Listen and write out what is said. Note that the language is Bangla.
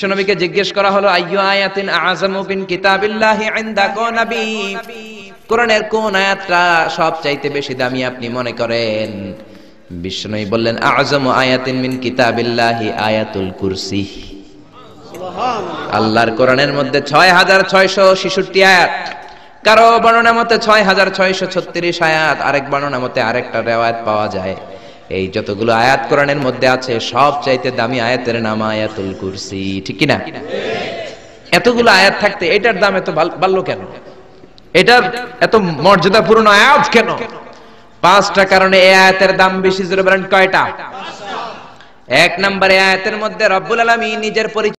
বিশ্বনবীকে জিজ্ঞেস করা হলো আইয়ু আয়াতিন আযামু বিন কিতাবিল্লাহি ইনদাকা নবী কোরআনের কোন আয়াতটা সবচাইতে বেশি দামি আপনি মনে করেন বিষ্ণুই বললেন আজম আয়াতিন মিন কিতাবিল্লাহি আয়াতুল কুরসি আল্লাহর কোরআনের মধ্যে 6666 আয়াত কারো বর্ণনা মতে 6636 আয়াত আরেক বর্ণনা মতে আরেকটা রেওয়ায়াত পাওয়া যায় এই যতগুলো আয়াত কোরআনের মধ্যে আছে সব চাইতে দামি আয়াতের নাম আয়াতুল কুরসি ঠিক কিনা এতগুলো আয়াত থাকতে এটার দাম এত বাড়লো কেন এটার এত মর্যাদা পূর্ণ আয়াত কেন পাঁচটা কারণে এই আয়াতের দাম বেশি জোরে বলেন কয়টা এক নম্বরে আয়াতের মধ্যে রব্বুল আলমী নিজের পরিচয়